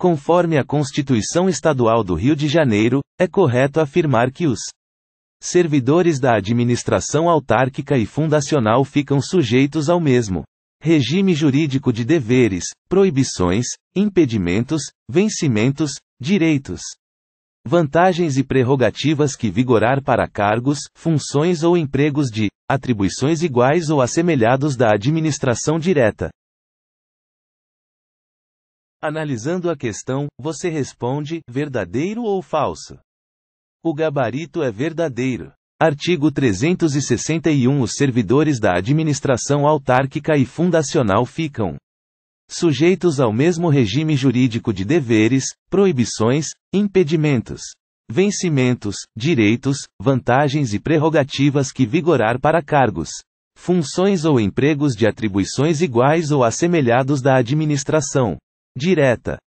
Conforme a Constituição Estadual do Rio de Janeiro, é correto afirmar que os servidores da administração autárquica e fundacional ficam sujeitos ao mesmo regime jurídico de deveres, proibições, impedimentos, vencimentos, direitos, vantagens e prerrogativas que vigorar para cargos, funções ou empregos de atribuições iguais ou assemelhados da administração direta Analisando a questão, você responde: verdadeiro ou falso? O gabarito é verdadeiro. Artigo 361 Os servidores da administração autárquica e fundacional ficam sujeitos ao mesmo regime jurídico de deveres, proibições, impedimentos, vencimentos, direitos, vantagens e prerrogativas que vigorar para cargos, funções ou empregos de atribuições iguais ou assemelhados da administração direta